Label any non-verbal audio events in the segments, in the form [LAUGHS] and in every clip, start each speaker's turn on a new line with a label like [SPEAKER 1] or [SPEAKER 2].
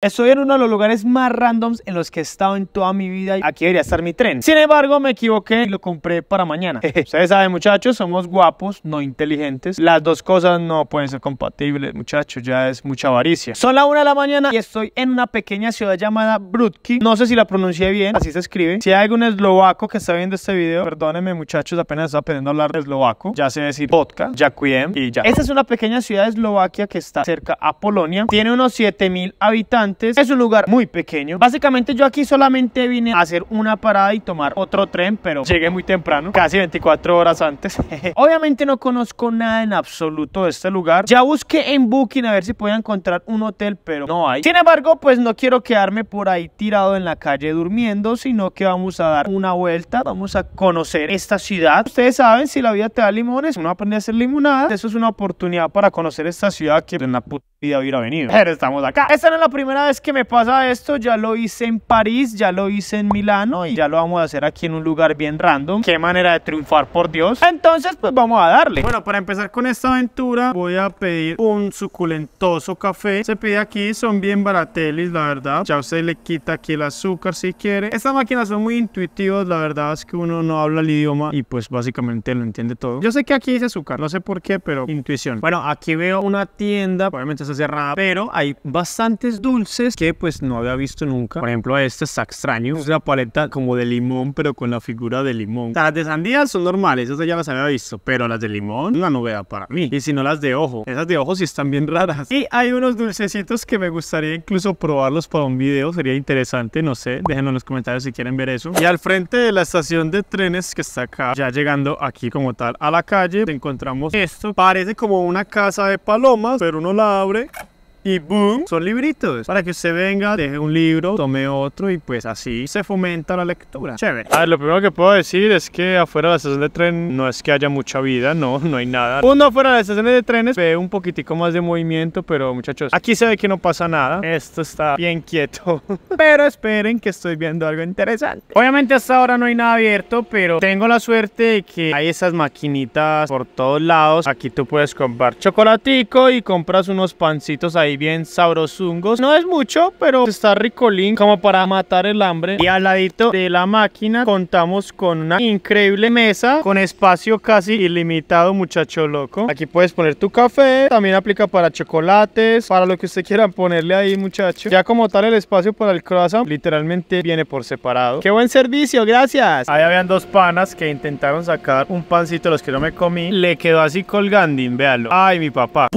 [SPEAKER 1] Estoy en uno de los lugares más randoms en los que he estado en toda mi vida. Y Aquí debería estar mi tren. Sin embargo, me equivoqué y lo compré para mañana. [LAUGHS] Ustedes saben, muchachos, somos guapos, no inteligentes. Las dos cosas no pueden ser compatibles, muchachos. Ya es mucha avaricia. Son la una de la mañana y estoy en una pequeña ciudad llamada Brutki. No sé si la pronuncié bien, así se escribe. Si hay algún eslovaco que está viendo este video, perdónenme, muchachos, apenas estaba aprendiendo a hablar eslovaco. Ya sé decir vodka, Jacuiem y ya. Esta es una pequeña ciudad de Eslovaquia que está cerca a Polonia. Tiene unos 7000 habitantes es un lugar muy pequeño. Básicamente yo aquí solamente vine a hacer una parada y tomar otro tren, pero llegué muy temprano, casi 24 horas antes. [LAUGHS] Obviamente no conozco nada en absoluto de este lugar. Ya busqué en Booking a ver si podía encontrar un hotel, pero no hay. Sin embargo, pues no quiero quedarme por ahí tirado en la calle durmiendo, sino que vamos a dar una vuelta, vamos a conocer esta ciudad. Ustedes saben, si la vida te da limones, uno aprende a hacer limonada. Eso es una oportunidad para conocer esta ciudad que es la puta y de hubiera venido. Pero estamos acá. Esta no es la primera vez que me pasa esto. Ya lo hice en París, ya lo hice en Milano y ya lo vamos a hacer aquí en un lugar bien random. Qué manera de triunfar, por Dios. Entonces, pues vamos a darle. Bueno, para empezar con esta aventura, voy a pedir un suculentoso café. Se pide aquí, son bien baratelis, la verdad. Ya usted le quita aquí el azúcar si quiere. Estas máquinas son muy intuitivas, la verdad es que uno no habla el idioma y pues básicamente lo entiende todo. Yo sé que aquí dice azúcar, no sé por qué, pero intuición. Bueno, aquí veo una tienda, probablemente cerrada, pero hay bastantes dulces que pues no había visto nunca. Por ejemplo, este está extraño. Es una paleta como de limón, pero con la figura de limón. las de sandía son normales, esas ya las había visto, pero las de limón, una novedad para mí. Y si no las de ojo, esas de ojo sí están bien raras. Y hay unos dulcecitos que me gustaría incluso probarlos para un video, sería interesante, no sé, déjenlo en los comentarios si quieren ver eso. Y al frente de la estación de trenes que está acá, ya llegando aquí como tal a la calle, encontramos esto. Parece como una casa de palomas, pero uno la abre করে y boom, son libritos. Para que usted venga, deje un libro, tome otro y pues así se fomenta la lectura. Chévere. A ver, lo primero que puedo decir es que afuera de la estación de tren no es que haya mucha vida, no, [LAUGHS] no hay nada. Uno afuera de la estación de trenes ve un poquitico más de movimiento, pero muchachos, aquí se ve que no pasa nada. Esto está bien quieto. [LAUGHS] pero esperen que estoy viendo algo interesante. Obviamente hasta ahora no hay nada abierto, pero tengo la suerte de que hay esas maquinitas por todos lados. Aquí tú puedes comprar chocolatico y compras unos pancitos ahí bien sabrosungos. No es mucho, pero está ricolín como para matar el hambre. Y al ladito de la máquina contamos con una increíble mesa con espacio casi ilimitado, muchacho loco. Aquí puedes poner tu café, también aplica para chocolates, para lo que usted quiera ponerle ahí, muchacho. Ya como tal el espacio para el croissant literalmente viene por separado. ¡Qué buen servicio! ¡Gracias! Ahí habían dos panas que intentaron sacar un pancito, los que no me comí. Le quedó así colgandín, véalo ¡Ay, mi papá!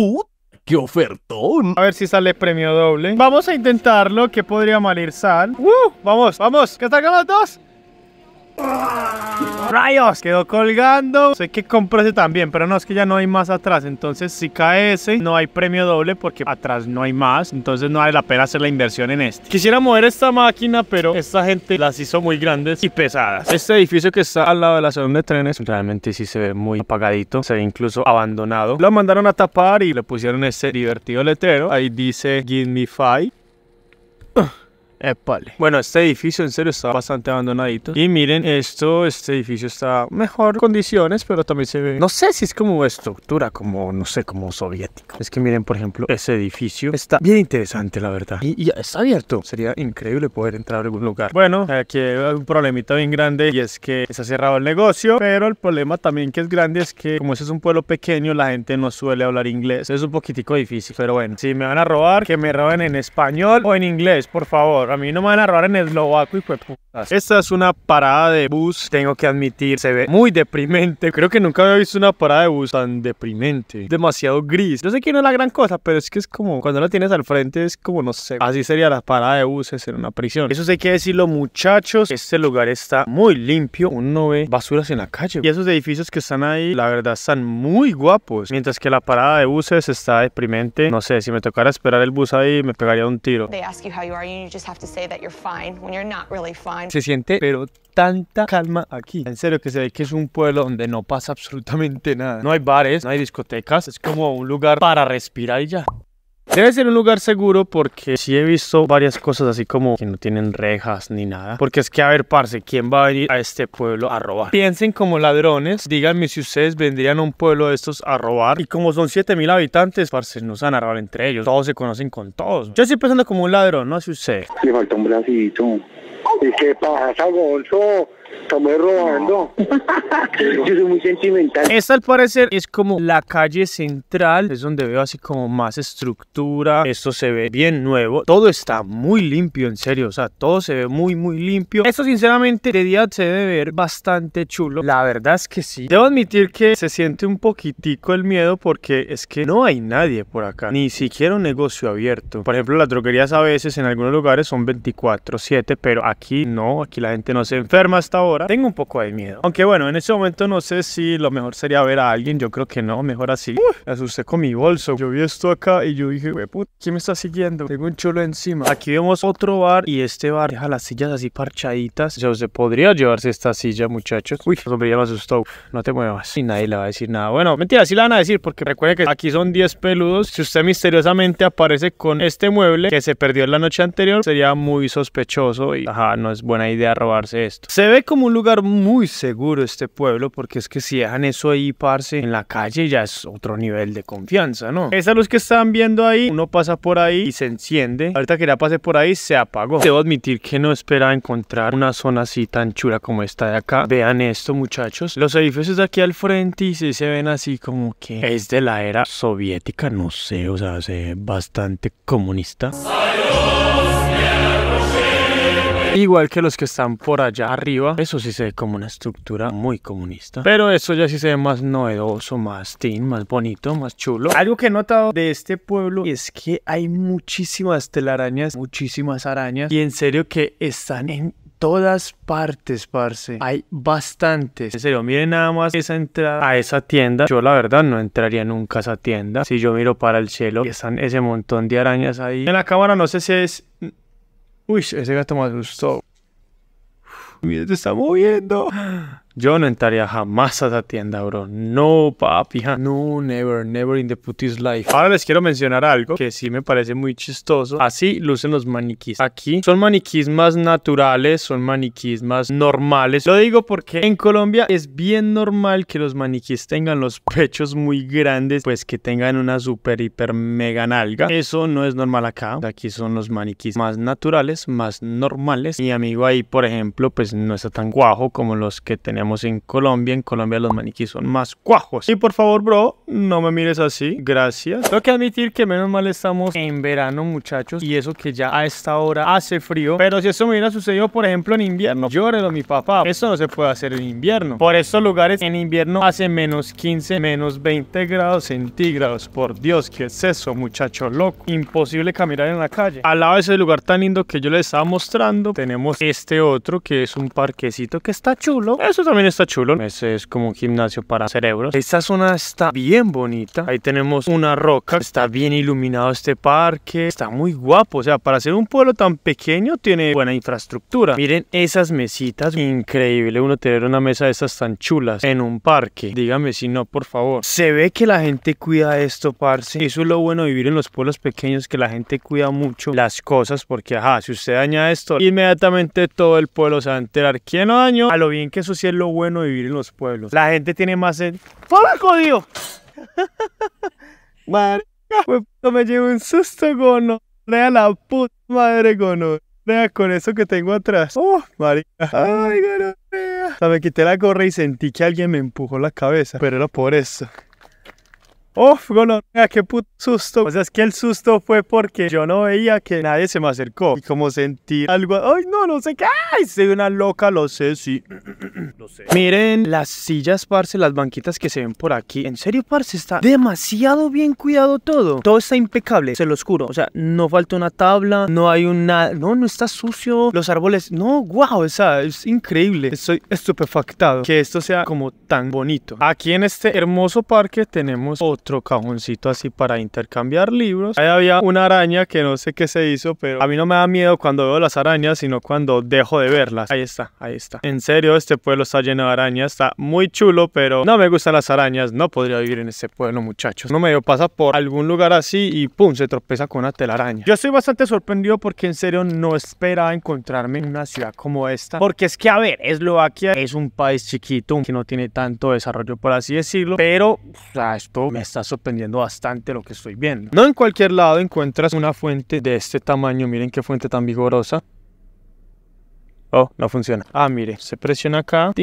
[SPEAKER 1] ¡Qué ofertón! A ver si sale premio doble. Vamos a intentarlo. Que podría malir sal? ¡Uh! Vamos, vamos. ¡Que está los dos! ¡Rayos! Quedó colgando. Sé que compró ese también, pero no, es que ya no hay más atrás. Entonces, si cae ese, no hay premio doble porque atrás no hay más. Entonces, no vale la pena hacer la inversión en este. Quisiera mover esta máquina, pero esta gente las hizo muy grandes y pesadas. Este edificio que está al lado de la zona de trenes realmente sí se ve muy apagadito. Se ve incluso abandonado. Lo mandaron a tapar y le pusieron este divertido letrero Ahí dice Give me five. Bueno, este edificio en serio está bastante abandonadito. Y miren esto, este edificio está mejor condiciones, pero también se ve... No sé si es como estructura, como, no sé, como soviético. Es que miren, por ejemplo, ese edificio está bien interesante, la verdad. Y, está abierto. Sería increíble poder entrar a algún lugar. Bueno, aquí hay un problemita bien grande y es que se ha cerrado el negocio, pero el problema también que es grande es que como ese es un pueblo pequeño, la gente no suele hablar inglés. Es un poquitico difícil, pero bueno, si me van a robar, que me roben en español o en inglés, por favor a mí no me van a robar en eslovaco y puta. Esta es una parada de bus, tengo que admitir, se ve muy deprimente. Creo que nunca había visto una parada de bus tan deprimente, demasiado gris. No sé que es la gran cosa, pero es que es como cuando la tienes al frente, es como no sé. Así sería la parada de buses en una prisión. Eso sí hay que decirlo, muchachos. Este lugar está muy limpio, uno ve basuras en la calle. Y esos edificios que están ahí, la verdad, están muy guapos. Mientras que la parada de buses está deprimente. No sé, si me tocara esperar el bus ahí, me pegaría un tiro. They se siente, pero tanta calma aquí. En serio que se ve que es un pueblo donde no pasa absolutamente nada. No hay bares, no hay discotecas, es como un lugar para respirar y ya. Debe ser un lugar seguro porque sí he visto varias cosas así como que no tienen rejas ni nada. Porque es que, a ver, parce, ¿quién va a venir a este pueblo a robar? Piensen como ladrones, díganme si ustedes vendrían a un pueblo de estos a robar. Y como son 7000 habitantes, parce, no se van a robar entre ellos. Todos se conocen con todos. Yo estoy pensando como un ladrón, no sé usted. Le falta un bracito. ¿Y qué pasa, Gonzo? estamos robando. [LAUGHS] Yo soy muy sentimental. Esta al parecer es como la calle central, es donde veo así como más estructura. Esto se ve bien nuevo. Todo está muy limpio, en serio. O sea, todo se ve muy, muy limpio. Esto sinceramente de día se debe ver bastante chulo. La verdad es que sí. Debo admitir que se siente un poquitico el miedo porque es que no hay nadie por acá. Ni siquiera un negocio abierto. Por ejemplo, las droguerías a veces en algunos lugares son 24-7, pero aquí no. Aquí la gente no se enferma hasta ahora, tengo un poco de miedo. Aunque bueno, en este momento no sé si lo mejor sería ver a alguien. Yo creo que no, mejor así. me asusté con mi bolso. Yo vi esto acá y yo dije, ¿quién me está siguiendo? Tengo un chulo encima. Aquí vemos otro bar y este bar deja las sillas así parchaditas. O sea, usted podría llevarse esta silla, muchachos. Uy, el hombre ya me asustó. No te muevas. Y nadie le va a decir nada. Bueno, mentira, sí la van a decir porque recuerde que aquí son 10 peludos. Si usted misteriosamente aparece con este mueble que se perdió en la noche anterior, sería muy sospechoso y ajá, no es buena idea robarse esto. Se ve como un lugar muy seguro este pueblo, porque es que si dejan eso ahí, parce, en la calle ya es otro nivel de confianza, ¿no? Esa luz que están viendo ahí, uno pasa por ahí y se enciende. Ahorita que ya pase por ahí, se apagó. Debo admitir que no esperaba encontrar una zona así tan chula como esta de acá. Vean esto, muchachos. Los edificios de aquí al frente y si se ven así como que es de la era soviética, no sé, o sea, se ve bastante comunista. Igual que los que están por allá arriba. Eso sí se ve como una estructura muy comunista. Pero eso ya sí se ve más novedoso, más teen, más bonito, más chulo. Algo que he notado de este pueblo es que hay muchísimas telarañas, muchísimas arañas. Y en serio que están en todas partes, parce. Hay bastantes. En serio, miren nada más esa entrada a esa tienda. Yo la verdad no entraría nunca a esa tienda. Si yo miro para el cielo, están ese montón de arañas ahí. En la cámara no sé si es Uy, ese gato me asustó. Mira, te está moviendo. Yo no entraría jamás a esa tienda, bro. No, papi. No, never, never in the putty's life. Ahora les quiero mencionar algo que sí me parece muy chistoso. Así lucen los maniquís. Aquí son maniquís más naturales, son maniquís más normales. Lo digo porque en Colombia es bien normal que los maniquís tengan los pechos muy grandes, pues que tengan una super, hiper, mega nalga. Eso no es normal acá. Aquí son los maniquís más naturales, más normales. Mi amigo ahí, por ejemplo, pues no está tan guajo como los que tenemos en Colombia. En Colombia los maniquís son más cuajos. Y por favor, bro, no me mires así. Gracias. Tengo que admitir que menos mal estamos en verano, muchachos. Y eso que ya a esta hora hace frío. Pero si eso me hubiera sucedido, por ejemplo, en invierno, llórelo mi papá. Eso no se puede hacer en invierno. Por estos lugares en invierno hace menos 15, menos 20 grados centígrados. Por Dios, ¿qué es eso, muchacho loco? Imposible caminar en la calle. Al lado de ese lugar tan lindo que yo les estaba mostrando, tenemos este otro que es un parquecito que está chulo. Eso también está chulo. Ese es como un gimnasio para cerebros. Esta zona está bien bonita. Ahí tenemos una roca. Está bien iluminado este parque. Está muy guapo. O sea, para ser un pueblo tan pequeño tiene buena infraestructura. Miren esas mesitas. Increíble uno tener una mesa de estas tan chulas en un parque. Dígame si no, por favor. Se ve que la gente cuida esto, parce. Eso es lo bueno de vivir en los pueblos pequeños, que la gente cuida mucho las cosas. Porque, ajá, si usted daña esto, inmediatamente todo el pueblo se va a enterar. ¿Quién lo dañó? A lo bien que eso sí lo bueno de vivir en los pueblos. La gente tiene más sed. jodido! [LAUGHS] Marica, me llevo un susto con Rea la puta madre con con eso que tengo atrás. ¡Oh, marica! ¡Ay, me quité la gorra y sentí que alguien me empujó la cabeza, pero era por eso. ¡Uf, gonorrea! ¡Qué puto susto! O sea, es que el susto fue porque yo no veía que nadie se me acercó. Y como sentí algo... ¡Ay, no, no sé qué! ¡Ay, soy una loca! Lo sé, sí. [CLEARS THROAT] lo sé. Miren las sillas, parce, las banquitas que se ven por aquí. En serio, parce, está demasiado bien cuidado todo. Todo está impecable, se los oscuro. O sea, no falta una tabla, no hay una... No, no está sucio. Los árboles... No, wow, o sea, es increíble. Estoy estupefactado que esto sea como tan bonito. Aquí en este hermoso parque tenemos otro otro cajoncito así para intercambiar libros. Ahí había una araña que no sé qué se hizo, pero a mí no me da miedo cuando veo las arañas, sino cuando dejo de verlas. Ahí está, ahí está. En serio, este pueblo está lleno de arañas, está muy chulo, pero no me gustan las arañas, no podría vivir en este pueblo, muchachos. No medio pasa por algún lugar así y pum, se tropeza con una telaraña. Yo estoy bastante sorprendido porque en serio no esperaba encontrarme en una ciudad como esta, porque es que a ver, Eslovaquia es un país chiquito que no tiene tanto desarrollo, por así decirlo, pero o sea, esto me está sorprendiendo bastante lo que estoy viendo. No en cualquier lado encuentras una fuente de este tamaño, miren qué fuente tan vigorosa. Oh, no funciona. Ah, mire, se presiona acá,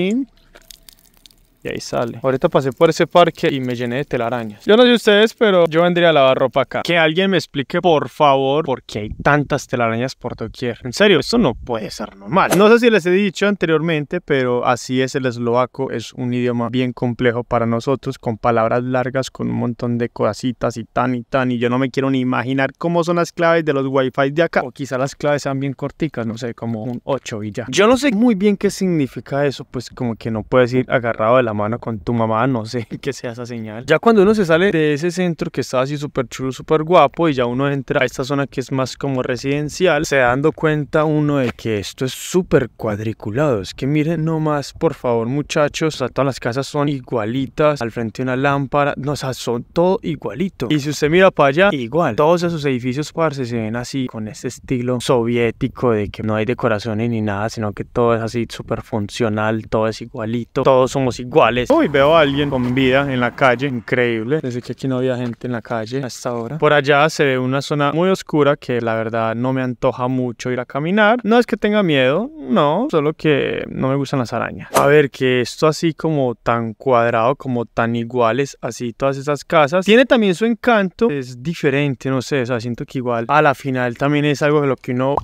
[SPEAKER 1] y ahí sale. Ahorita pasé por ese parque y me llené de telarañas. Yo no sé ustedes, pero yo vendría a lavar ropa acá. Que alguien me explique, por favor, por qué hay tantas telarañas por doquier. En serio, esto no puede ser normal. No sé si les he dicho anteriormente, pero así es el eslovaco. Es un idioma bien complejo para nosotros, con palabras largas, con un montón de cositas y tan y tan. Y yo no me quiero ni imaginar cómo son las claves de los wifi de acá. O quizás las claves sean bien corticas, no sé, como un 8 y ya. Yo no sé muy bien qué significa eso, pues como que no puedes ir agarrado de la mano con tu mamá, [LAUGHS] no sé qué sea esa señal. Ya cuando uno se sale de ese centro que está así súper chulo, súper guapo, y ya uno entra a esta zona que es más como residencial, se dando cuenta uno de que esto es súper cuadriculado. Es que miren nomás, por favor, muchachos, todas las casas son igualitas, al frente una lámpara, no, o son todo igualito. Y si usted mira para allá, igual. Todos esos edificios, Parse se ven así, con ese estilo soviético de que no hay decoraciones ni nada, sino que todo es así súper funcional, todo es igualito, todos somos iguales Uy, hoy veo a alguien con vida en la calle, increíble, desde que aquí no había gente en la calle hasta ahora. Por allá se ve una zona muy oscura que la verdad no me antoja mucho ir a caminar. No es que tenga miedo, no, solo que no me gustan las arañas. A ver, que esto así como tan cuadrado, como tan iguales, así todas esas casas, tiene también su encanto, es diferente, no sé, o sea, siento que igual a la final también es algo de lo que uno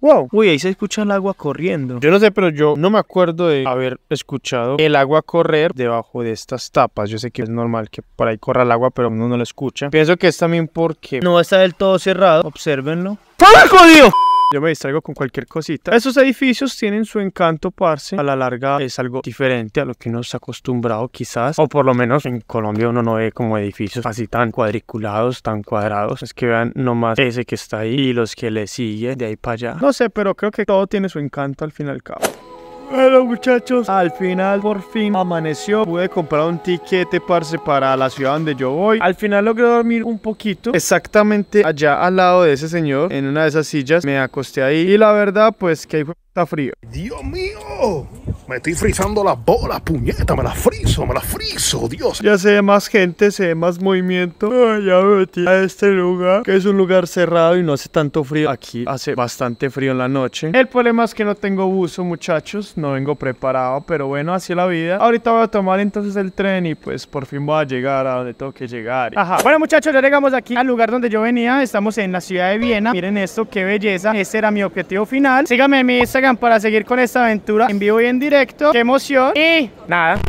[SPEAKER 1] Wow. Uy, ahí se escucha el agua corriendo. Yo no sé, pero yo no me acuerdo de haber escuchado el agua correr debajo de estas tapas. Yo sé que es normal que por ahí corra el agua, pero uno no lo escucha. Pienso que es también porque no está del todo cerrado. Obsérvenlo. ¡Fuera, jodido! Yo me distraigo con cualquier cosita. Esos edificios tienen su encanto, parce. A la larga es algo diferente a lo que uno ha acostumbrado, quizás. O por lo menos en Colombia uno no ve como edificios así tan cuadriculados, tan cuadrados. Es que vean nomás ese que está ahí y los que le siguen de ahí para allá. No sé, pero creo que todo tiene su encanto al fin y al cabo. Bueno muchachos, al final por fin amaneció Pude comprar un tiquete parce para la ciudad donde yo voy Al final logré dormir un poquito Exactamente allá al lado de ese señor En una de esas sillas me acosté ahí Y la verdad pues que frío. Dios mío, me estoy frizando la bolas, puñeta, me las frizo, me las frizo, Dios. Ya se ve más gente, se ve más movimiento. ya me metí a este lugar, que es un lugar cerrado y no hace tanto frío. Aquí hace bastante frío en la noche. El problema es que no tengo buzo, muchachos, no vengo preparado, pero bueno, así es la vida. Ahorita voy a tomar entonces el tren y pues por fin voy a llegar a donde tengo que llegar. Ajá, bueno muchachos, ya llegamos aquí al lugar donde yo venía, estamos en la ciudad de Viena. Miren esto, qué belleza, este era mi objetivo final. Síganme en mi Instagram para seguir con esta aventura en vivo y en directo. ¡Qué emoción! Y nada.